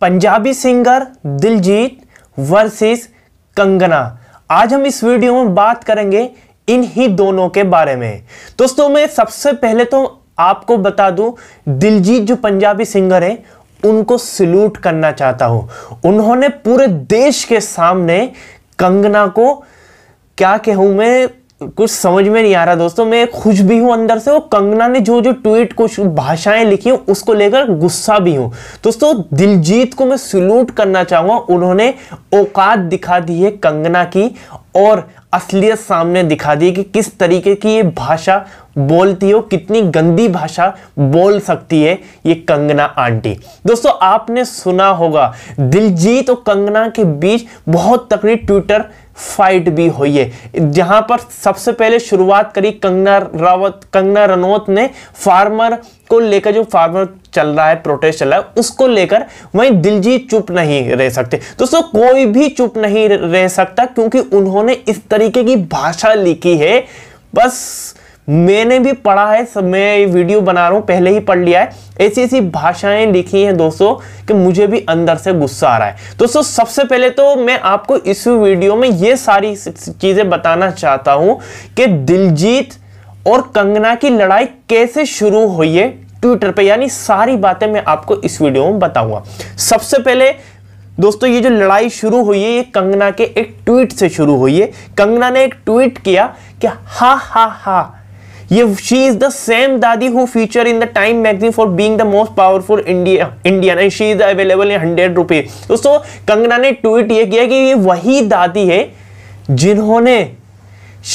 Punjabi singer Diljit versus Kangana आज हम इस वीडियो में बात करेंगे इन ही दोनों के बारे में दोस्तों मैं सबसे पहले तो आपको बता दूं दिलजीत जो पंजाबी सिंगर है उनको सल्यूट करना चाहता हूं उन्होंने पूरे देश के सामने कंगना को क्या कहूं मैं कुछ समझ में नहीं आ रहा दोस्तों मैं खुश भी हूँ अंदर से और कंगना ने जो जो ट्वीट कुछ भाषाएं लिखी हैं उसको लेकर गुस्सा भी हूँ दोस्तों दिलजीत को मैं सल्यूट करना चाहूँगा उन्होंने औकात दिखा दी है कंगना की और असलियत सामने दिखा दी कि किस तरीके की ये भाषा बोलती हो कितनी गंदी भाषा बोल सकती है ये कंगना आंटी दोस्तों आपने सुना होगा दिलजीत और कंगना के बीच बहुत तकड़ी ट्विटर फाइट भी हुई है जहां पर सबसे पहले शुरुआत करी कंगना रावत कंगना रनौत ने फार्मर को लेकर जो फार्मर चल रहा है प्रोटेस्ट चल रहा है उसको लेकर वही दिलजीत चुप नहीं रह सकते दोस्तों कोई भी चुप नहीं रह सकता क्योंकि उन्होंने इस तरीके की भाषा लिखी है बस मैंने भी पढ़ा है सब मैं ये वीडियो बना रहा हूँ पहले ही पढ़ लिया है ऐसी ऐसी भाषाएं लिखी हैं दोस्तों कि मुझे भी अंदर से गुस्सा आ रहा है दोस्तों सबसे पहले तो मैं आपको इस वीडियो में ये सारी चीज़ें बताना चाहता हूँ कि दिलजीत और कंगना की लड़ाई कैसे शुरू हुई है ट्विटर पर यानी सारी बातें मैं आपको इस वीडियो में बताऊंगा सबसे पहले दोस्तों ये जो लड़ाई शुरू हुई है ये कंगना के एक ट्वीट से शुरू हुई है कंगना ने एक ट्वीट किया कि हा हा हा ये शी इज द सेम दादी who feature in the Time magazine for being the most powerful India Indian and she is available in hundred rupees दोस्तों कंगना ने ट्वीट ये किया कि ये वही दादी है जिन्होंने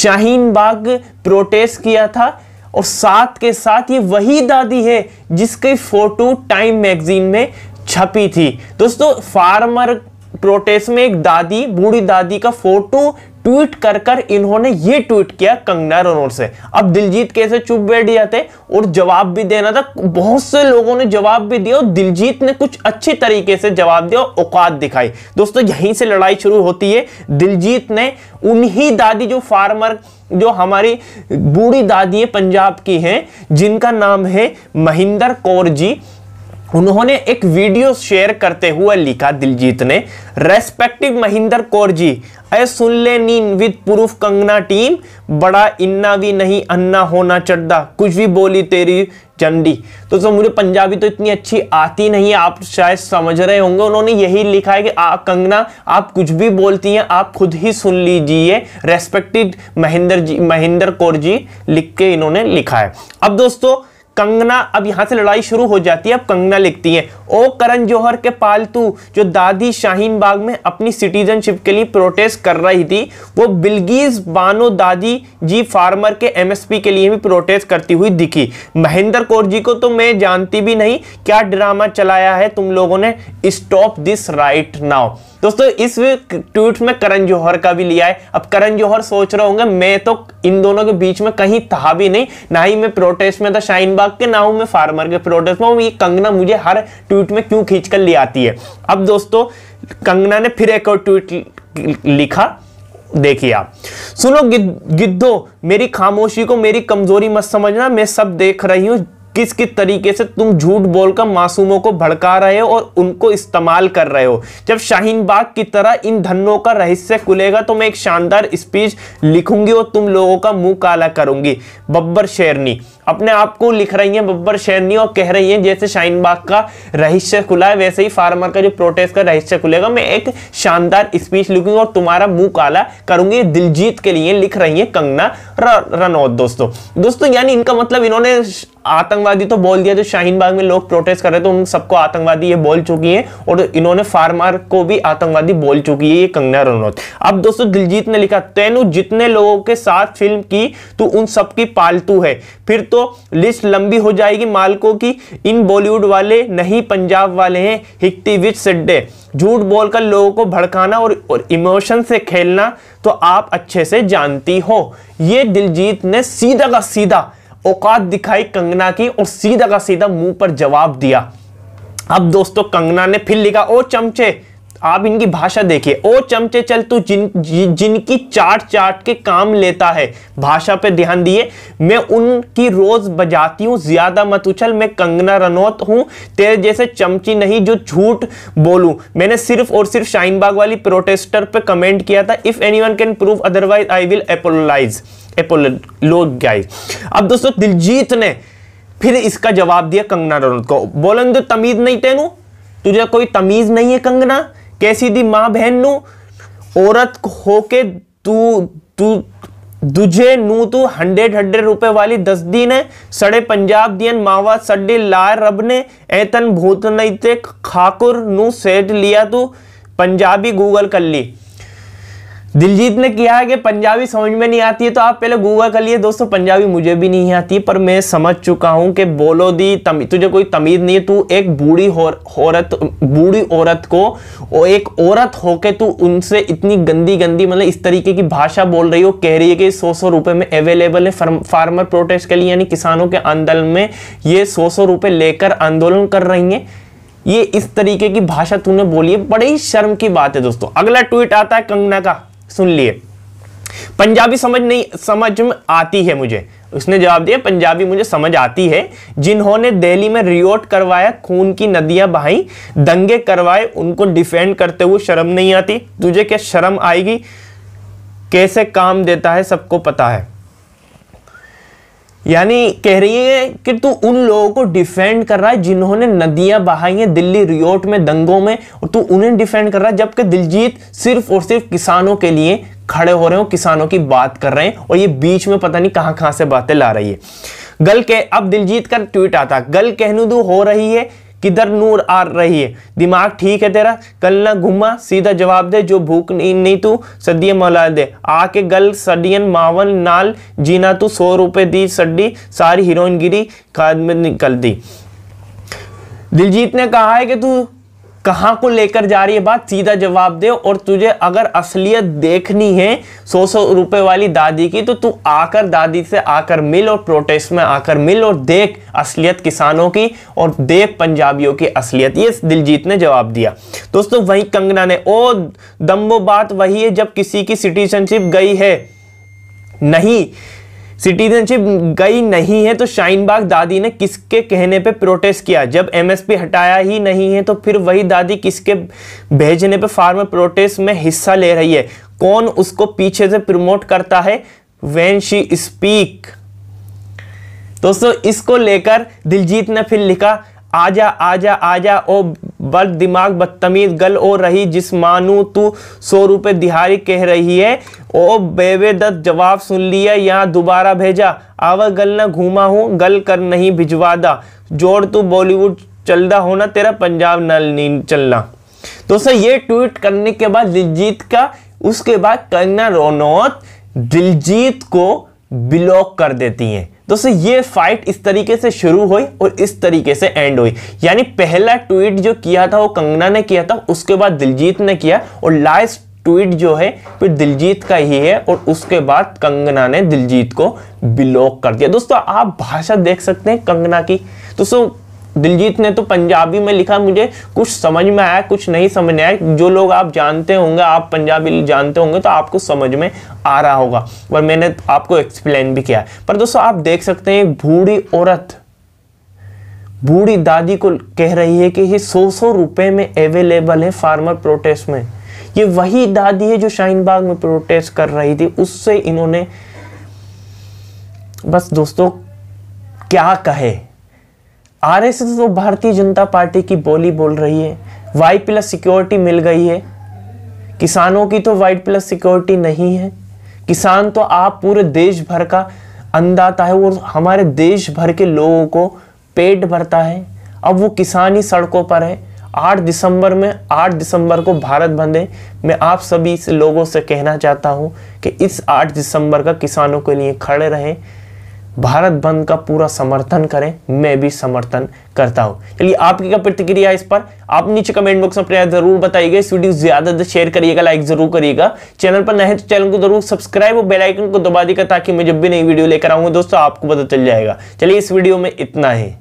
शाहीन बाग प्रोटेस्ट किया था और साथ के साथ ये वही दादी है जिसकी फोटो टाइम मैगजीन में छपी थी दोस्तों फार्मर प्रोटेस्ट में एक दादी बूढ़ी दादी का फोटो ट्वीट कर कर इन्होंने ये ट्वीट किया कंगना रनौत से अब दिलजीत कैसे चुप बैठ जाते और जवाब भी देना था बहुत से लोगों ने जवाब भी दिया और दिलजीत ने कुछ अच्छी तरीके से जवाब दिया और औकात दिखाई दोस्तों यहीं से लड़ाई शुरू होती है दिलजीत ने उन्हीं दादी जो फार्मर जो हमारी बूढ़ी दादी पंजाब की हैं जिनका नाम है महिंदर कौर जी उन्होंने एक वीडियो शेयर करते हुए लिखा दिलजीत ने रेस्पेक्टिव महिंदर कौर जी अय सुन ले नीन विद प्रूफ कंगना टीम बड़ा इन्ना भी नहीं अन्ना होना चढ़दा कुछ भी बोली तेरी चंडी तो सर मुझे पंजाबी तो इतनी अच्छी आती नहीं है आप शायद समझ रहे होंगे उन्होंने यही लिखा है कि आ, कंगना आप कुछ भी बोलती हैं आप खुद ही सुन लीजिए रेस्पेक्टेड महेंद्र जी महेंद्र कौर जी लिख के इन्होंने लिखा है अब दोस्तों कंगना अब यहां से लड़ाई शुरू हो जाती है अब कंगना लिखती है ओ करण जौहर के पालतू जो दादी शाहीन बाग में अपनी सिटीजनशिप के लिए प्रोटेस्ट कर रही थी वो बिलगीज बानो दादी जी फार्मर के एमएसपी के लिए भी प्रोटेस्ट करती हुई दिखी महेंद्र कौर जी को तो मैं जानती भी नहीं क्या ड्रामा चलाया है तुम लोगों ने स्टॉप दिस राइट नाउ दोस्तों इस ट्वीट में करण जौहर का भी लिया है अब करण जौहर सोच रहे होंगे मैं तो इन दोनों के बीच में कहीं था भी नहीं ना ही मैं प्रोटेस्ट में था शाहीनबाग के ना हूं मैं फार्मर के प्रोटेस्ट में ये कंगना मुझे हर ट्वीट में क्यों खींच कर ले आती है अब दोस्तों कंगना ने फिर एक और ट्वीट लिखा देखिए आप सुनो गिद्धो मेरी खामोशी को मेरी कमजोरी मत समझना मैं सब देख रही हूं किस किस तरीके से तुम झूठ बोलकर मासूमों को भड़का रहे हो और उनको इस्तेमाल कर रहे हो जब शाहीन बाग की तरह इन धनों का रहस्य खुलेगा तो मैं एक शानदार स्पीच लिखूंगी और तुम लोगों का मुंह काला करूंगी बब्बर शेरनी अपने आप को लिख रही हैं बब्बर शैनी और कह रही हैं जैसे शाइनबाग का रहस्य खुला है वैसे ही फार्मर का जो प्रोटेस्ट का रहस्य खुलेगा मैं एक शानदार स्पीच लिखूंगी और तुम्हारा मुंह काला करूंगी दिलजीत के लिए लिख रही है कंगना रनौत दोस्तों दोस्तों यानी इनका मतलब इन्होंने आतंकवादी तो बोल दिया जो शाहीनबाग में लोग प्रोटेस्ट कर रहे थे उन सबको आतंकवादी ये बोल चुकी है और इन्होंने फार्मर को भी आतंकवादी बोल चुकी है ये कंगना रनौत अब दोस्तों दिलजीत ने लिखा तेनू जितने लोगों के साथ फिल्म की तो उन सबकी पालतू है फिर तो लिस्ट लंबी हो जाएगी मालकों की इन बॉलीवुड वाले नहीं पंजाब वाले हैं हिट्टी विच सड्डे झूठ बोलकर लोगों को भड़काना और, और इमोशन से खेलना तो आप अच्छे से जानती हो ये दिलजीत ने सीधा का सीधा औकात दिखाई कंगना की और सीधा का सीधा मुंह पर जवाब दिया अब दोस्तों कंगना ने फिर लिखा ओ चमचे आप इनकी भाषा देखिए ओ चमचे चल तू जिन जिनकी चाट चाट के काम लेता है भाषा पे ध्यान दिए मैं उनकी रोज बजाती हूँ ज्यादा मत उछल मैं कंगना रनौत हूँ तेरे जैसे चमची नहीं जो झूठ बोलूँ मैंने सिर्फ और सिर्फ शाइनबाग वाली प्रोटेस्टर पे कमेंट किया था if anyone can prove otherwise I will apologise apologise अब दोस्तों दिलजीत ने फिर इसका जवाब दिया कंगना रनौत को बोलन तो तमीज नहीं तेनू तुझे कोई तमीज नहीं है कंगना कैसी दी माँ बहन नू औरत होके तू तू दुझे नू तू हंड्रेड हंड्रेड रुपए वाली दस दिन है सड़े पंजाब दियन मावा सड्डे लार रब ने ऐतन भूत नहीं ते खाकुर नू सेट लिया तू पंजाबी गूगल कर ली दिलजीत ने किया है कि पंजाबी समझ में नहीं आती है तो आप पहले गूगल कर लिए दोस्तों पंजाबी मुझे भी नहीं आती पर मैं समझ चुका हूं कि बोलो दी तमी तुझे कोई तमीज नहीं है तू एक बूढ़ी औरत बूढ़ी औरत को और एक औरत होके तू उनसे इतनी गंदी गंदी मतलब इस तरीके की भाषा बोल रही हो कह रही है कि सौ सौ रुपये में अवेलेबल है फार्मर प्रोटेस्ट के लिए यानी किसानों के आंदोलन में ये सौ सौ रुपये लेकर आंदोलन कर रही हैं ये इस तरीके की भाषा तूने बोली है बड़ी शर्म की बात है दोस्तों अगला ट्वीट आता है कंगना का सुन लिए पंजाबी समझ नहीं समझ में आती है मुझे उसने जवाब दिया पंजाबी मुझे समझ आती है जिन्होंने दिल्ली में रियोट करवाया खून की नदियां बहाई दंगे करवाए उनको डिफेंड करते हुए शर्म नहीं आती तुझे क्या शर्म आएगी कैसे काम देता है सबको पता है यानी कह रही है कि तू उन लोगों को डिफेंड कर रहा है जिन्होंने नदियां बहाई हैं दिल्ली रियोट में दंगों में और तू उन्हें डिफेंड कर रहा है जबकि दिलजीत सिर्फ और सिर्फ किसानों के लिए खड़े हो रहे हो किसानों की बात कर रहे हैं और ये बीच में पता नहीं कहां कहां से बातें ला रही है गल के अब दिलजीत का ट्वीट आता गल कहनू दू हो रही है किधर नूर आ रही है दिमाग ठीक है तेरा कल ना घुमा सीधा जवाब दे जो भूख नहीं, नहीं तू सदिये मौला दे आके गल सडियन मावन नाल जीना तू सौ रुपए दी सड्डी सारी गिरी खाद में निकल दी दिलजीत ने कहा है कि तू कहाँ को लेकर जा रही है बात सीधा जवाब दे और तुझे अगर असलियत देखनी है सौ सौ रुपए वाली दादी की तो तू आकर दादी से आकर मिल और प्रोटेस्ट में आकर मिल और देख असलियत किसानों की और देख पंजाबियों की असलियत ये दिलजीत ने जवाब दिया दोस्तों वही कंगना ने ओ दम्बो बात वही है जब किसी की सिटीजनशिप गई है नहीं सिटीजनशिप गई नहीं है तो शाइनबाग दादी ने किसके कहने पे प्रोटेस्ट किया जब एमएसपी हटाया ही नहीं है तो फिर वही दादी किसके भेजने पे फार्मर प्रोटेस्ट में हिस्सा ले रही है कौन उसको पीछे से प्रमोट करता है वेन शी स्पीक दोस्तों इसको लेकर दिलजीत ने फिर लिखा आजा आजा आजा ओ बल दिमाग बदतमीज गल ओ रही जिस मानू तू सौ रुपये दिहाड़ी कह रही है ओ बेवे दत्त जवाब सुन लिया यहाँ दोबारा भेजा आवा गल ना घूमा हूँ गल कर नहीं भिजवा दा जोड़ तू बॉलीवुड चलदा होना तेरा पंजाब नल चलना दोस्तों ये ट्वीट करने के बाद दिलजीत का उसके बाद कंगना रनौत दिलजीत को ब्लॉक कर देती हैं दोस्तों ये फाइट इस तरीके से शुरू हुई और इस तरीके से एंड हुई यानी पहला ट्वीट जो किया था वो कंगना ने किया था उसके बाद दिलजीत ने किया और लास्ट ट्वीट जो है फिर दिलजीत का ही है और उसके बाद कंगना ने दिलजीत को ब्लॉक कर दिया दोस्तों आप भाषा देख सकते हैं कंगना की दोस्तों दिलजीत ने तो पंजाबी में लिखा मुझे कुछ समझ में आया कुछ नहीं समझ में आया जो लोग आप जानते होंगे आप पंजाबी जानते होंगे तो आपको समझ में आ रहा होगा और मैंने आपको एक्सप्लेन भी किया पर दोस्तों आप देख सकते हैं बूढ़ी औरत बूढ़ी दादी को कह रही है कि ये सौ सौ रुपए में अवेलेबल है फार्मर प्रोटेस्ट में ये वही दादी है जो शाहीनबाग में प्रोटेस्ट कर रही थी उससे इन्होंने बस दोस्तों क्या कहे आरएसएस तो भारतीय जनता पार्टी की बोली बोल रही है वाई प्लस सिक्योरिटी मिल गई है किसानों की तो वाइट प्लस सिक्योरिटी नहीं है किसान तो आप पूरे देश भर का अंदाता है वो हमारे देश भर के लोगों को पेट भरता है अब वो किसान ही सड़कों पर है 8 दिसंबर में 8 दिसंबर को भारत बंद है मैं आप सभी से लोगों से कहना चाहता हूँ कि इस 8 दिसंबर का किसानों के लिए खड़े रहें भारत बंद का पूरा समर्थन करें मैं भी समर्थन करता हूं चलिए आपकी क्या प्रतिक्रिया इस पर आप नीचे कमेंट बॉक्स में प्रयास जरूर बताइएगा इस वीडियो ज्यादा से शेयर करिएगा लाइक जरूर करिएगा चैनल पर नहीं तो चैनल को जरूर सब्सक्राइब और बेलाइकन को दबा देगा ताकि मैं जब भी नई वीडियो लेकर आऊंगा दोस्तों आपको पता चल जाएगा चलिए इस वीडियो में इतना ही